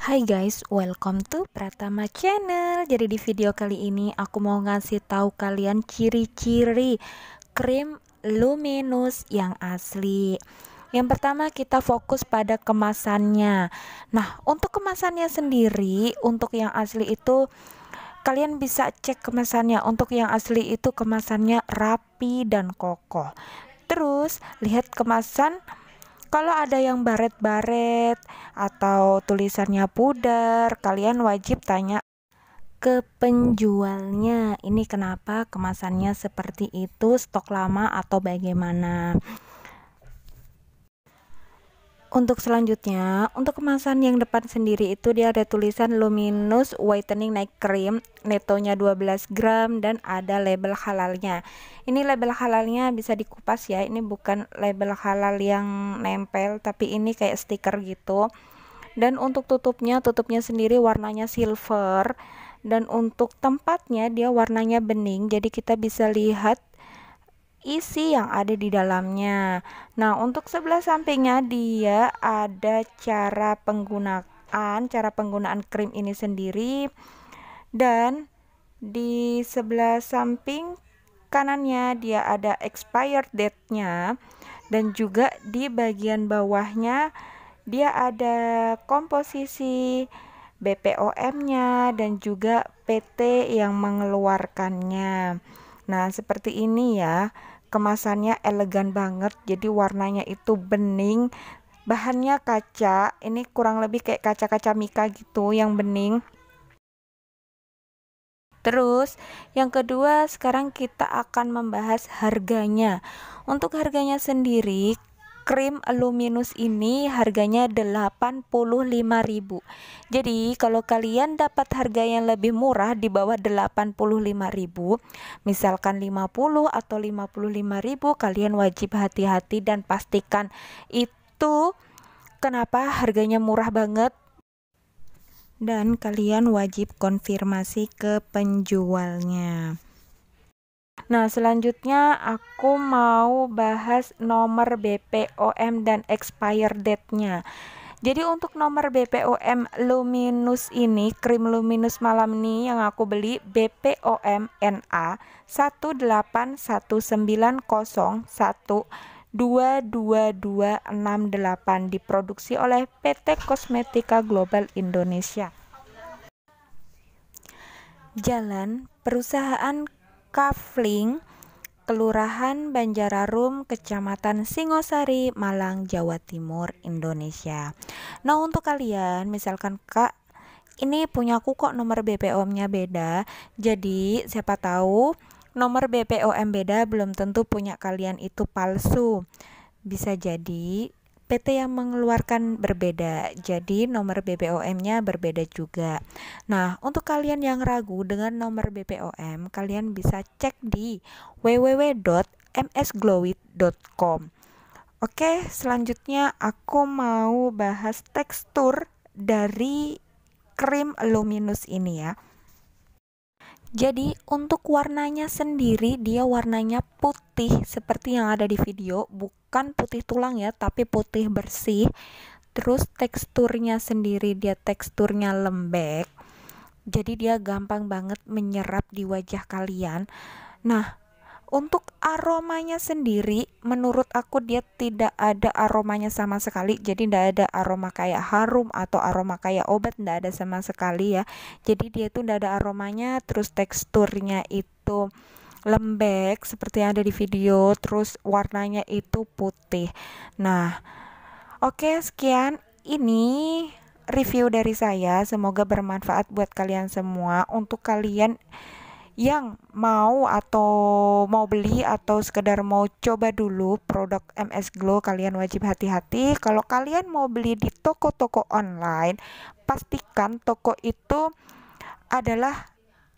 Hai guys, welcome to Pratama Channel. Jadi di video kali ini aku mau ngasih tahu kalian ciri-ciri krim luminous yang asli. Yang pertama kita fokus pada kemasannya. Nah, untuk kemasannya sendiri untuk yang asli itu kalian bisa cek kemasannya. Untuk yang asli itu kemasannya rapi dan kokoh. Terus lihat kemasan kalau ada yang baret-baret atau tulisannya pudar, kalian wajib tanya ke penjualnya. Ini kenapa kemasannya seperti itu, stok lama atau bagaimana? Untuk selanjutnya, untuk kemasan yang depan sendiri itu dia ada tulisan Luminous Whitening Night Cream, netonya 12 gram dan ada label halalnya. Ini label halalnya bisa dikupas ya, ini bukan label halal yang nempel tapi ini kayak stiker gitu. Dan untuk tutupnya, tutupnya sendiri warnanya silver dan untuk tempatnya dia warnanya bening jadi kita bisa lihat isi yang ada di dalamnya. Nah, untuk sebelah sampingnya dia ada cara penggunaan, cara penggunaan krim ini sendiri dan di sebelah samping kanannya dia ada expired date-nya dan juga di bagian bawahnya dia ada komposisi BPOM-nya dan juga PT yang mengeluarkannya. Nah, seperti ini ya. Kemasannya elegan banget. Jadi warnanya itu bening. Bahannya kaca. Ini kurang lebih kayak kaca-kaca mika gitu yang bening. Terus, yang kedua, sekarang kita akan membahas harganya. Untuk harganya sendiri, krim aluminus ini harganya 85.000. Jadi, kalau kalian dapat harga yang lebih murah di bawah 85.000, misalkan 50 atau 55.000, kalian wajib hati-hati dan pastikan itu kenapa harganya murah banget dan kalian wajib konfirmasi ke penjualnya. Nah, selanjutnya aku mau bahas nomor BPOM dan expire date-nya. Jadi untuk nomor BPOM luminus ini, krim luminus malam ini yang aku beli BPOM NA 18190122268 diproduksi oleh PT Kosmetika Global Indonesia. Jalan Perusahaan Kafling, Kelurahan Banjararum, Kecamatan Singosari, Malang, Jawa Timur, Indonesia. Nah, untuk kalian, misalkan Kak ini punya aku kok nomor BPOM-nya beda. Jadi, siapa tahu nomor BPOM beda belum tentu punya kalian itu palsu. Bisa jadi PT yang mengeluarkan berbeda. Jadi nomor BPOM-nya berbeda juga. Nah, untuk kalian yang ragu dengan nomor BPOM, kalian bisa cek di www.msglowit.com. Oke, selanjutnya aku mau bahas tekstur dari krim luminous ini ya. Jadi untuk warnanya sendiri dia warnanya putih seperti yang ada di video, bukan bukan putih tulang ya, tapi putih bersih. Terus teksturnya sendiri dia teksturnya lembek. Jadi dia gampang banget menyerap di wajah kalian. Nah, untuk aromanya sendiri menurut aku dia tidak ada aromanya sama sekali jadi tidak ada aroma kayak harum atau aroma kayak obat tidak ada sama sekali ya jadi dia itu tidak ada aromanya terus teksturnya itu lembek seperti yang ada di video terus warnanya itu putih nah oke okay, sekian ini review dari saya semoga bermanfaat buat kalian semua untuk kalian yang mau atau mau beli atau sekedar mau coba dulu produk MS Glow kalian wajib hati-hati kalau kalian mau beli di toko-toko online pastikan toko itu adalah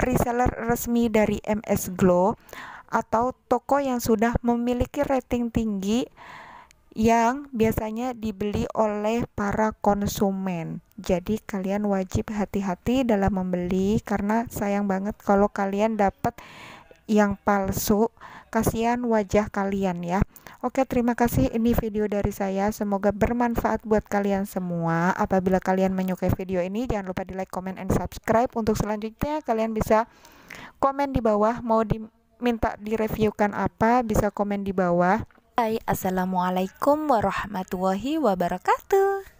reseller resmi dari MS Glow atau toko yang sudah memiliki rating tinggi yang biasanya dibeli oleh para konsumen. Jadi kalian wajib hati-hati dalam membeli karena sayang banget kalau kalian dapat yang palsu. Kasihan wajah kalian ya. Oke, terima kasih. Ini video dari saya. Semoga bermanfaat buat kalian semua. Apabila kalian menyukai video ini, jangan lupa di like, comment, and subscribe. Untuk selanjutnya, kalian bisa komen di bawah. Mau diminta direviewkan apa, bisa komen di bawah. Hai, Assalamualaikum warahmatullahi wabarakatuh.